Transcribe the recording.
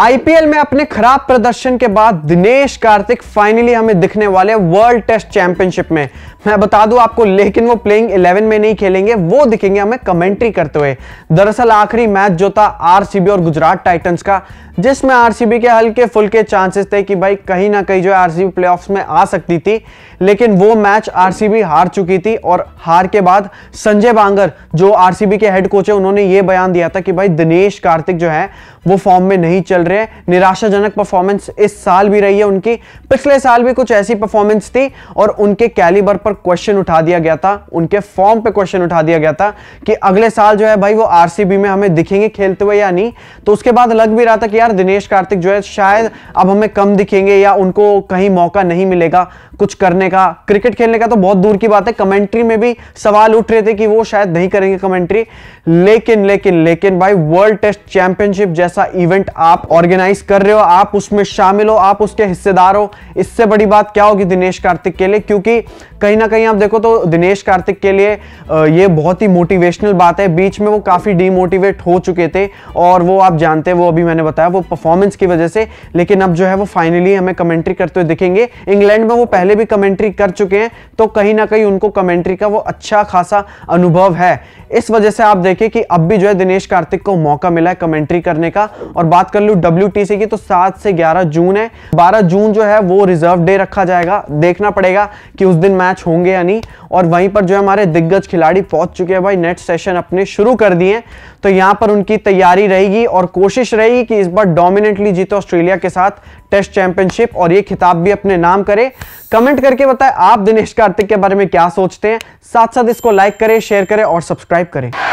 IPL में अपने खराब प्रदर्शन के बाद दिनेश कार्तिक फाइनली हमें दिखने वाले वर्ल्ड टेस्ट चैंपियनशिप में मैं बता दूं आपको लेकिन वो प्लेइंग 11 में नहीं खेलेंगे वो दिखेंगे हमें कमेंट्री करते हुए दरअसल आखिरी मैच जो था आरसीबी और गुजरात टाइटंस का जिसमें आरसीबी के हल्के फुलके चांसेस थे कि भाई कहीं ना कहीं जो है आरसीबी प्लेऑफ्स में आ सकती थी लेकिन वो मैच आर हार चुकी थी और हार के बाद संजय बांगर जो आर के हेड कोच है उन्होंने ये बयान दिया था कि भाई दिनेश कार्तिक जो है वो फॉर्म में नहीं चल रहे हैं निराशाजनक परफॉर्मेंस इस साल भी रही है उनकी पिछले साल भी कुछ ऐसी परफॉर्मेंस थी और उनके कैलिबर पर क्वेश्चन उठा दिया गया था उनके फॉर्म पे क्वेश्चन उठा दिया गया था कि अगले साल जो है भाई वो आरसीबी में हमें दिखेंगे खेलते हुए या नहीं तो उसके बाद लग भी रहा था कि यार दिनेश कार्तिक जो है शायद अब हमें कम दिखेंगे या उनको कहीं मौका नहीं मिलेगा कुछ करने का क्रिकेट खेलने का तो बहुत दूर की बात है कमेंट्री में भी सवाल उठ रहे थे कि वो शायद नहीं करेंगे कमेंट्री लेकिन लेकिन लेकिन भाई वर्ल्ड टेस्ट चैंपियनशिप जैसा इवेंट आप ऑर्गेनाइज कर रहे हो आप उसमें शामिल हो आप उसके हिस्सेदार हो इससे बड़ी बात क्या होगी दिनेश कार्तिक के लिए क्योंकि कहीं ना कहीं आप देखो तो दिनेश कार्तिक के लिए ये बहुत ही मोटिवेशनल बात है बीच में वो काफ़ी डीमोटिवेट हो चुके थे और वो आप जानते हैं वो अभी मैंने बताया वो परफॉर्मेंस की वजह से लेकिन अब जो है वो फाइनली हमें कमेंट्री करते हुए दिखेंगे इंग्लैंड में वो पहले भी कमेंट्री कर चुके हैं तो कहीं ना कहीं उनको कमेंट्री का वो अच्छा खासा अनुभव है इस वजह से आप देखिए कि अब भी जो है दिनेश कार्तिक को मौका मिला है कमेंट्री करने का और बात कर लूँ डब्ल्यू की तो सात से ग्यारह जून है बारह जून जो है वो रिजर्व डे रखा जाएगा देखना पड़ेगा कि उस दिन मैच होंगे या नहीं और वहीं पर जो हमारे दिग्गज खिलाड़ी पहुंच चुके हैं भाई नेट सेशन अपने शुरू कर दिए तो यहाँ पर उनकी तैयारी रहेगी और कोशिश रहेगी कि इस बार डोमिनेंटली जीते ऑस्ट्रेलिया के साथ टेस्ट चैंपियनशिप और ये खिताब भी अपने नाम करे कमेंट करके बताएं आप दिनेश कार्तिक के बारे में क्या सोचते हैं साथ साथ इसको लाइक करें शेयर करें और सब्सक्राइब करें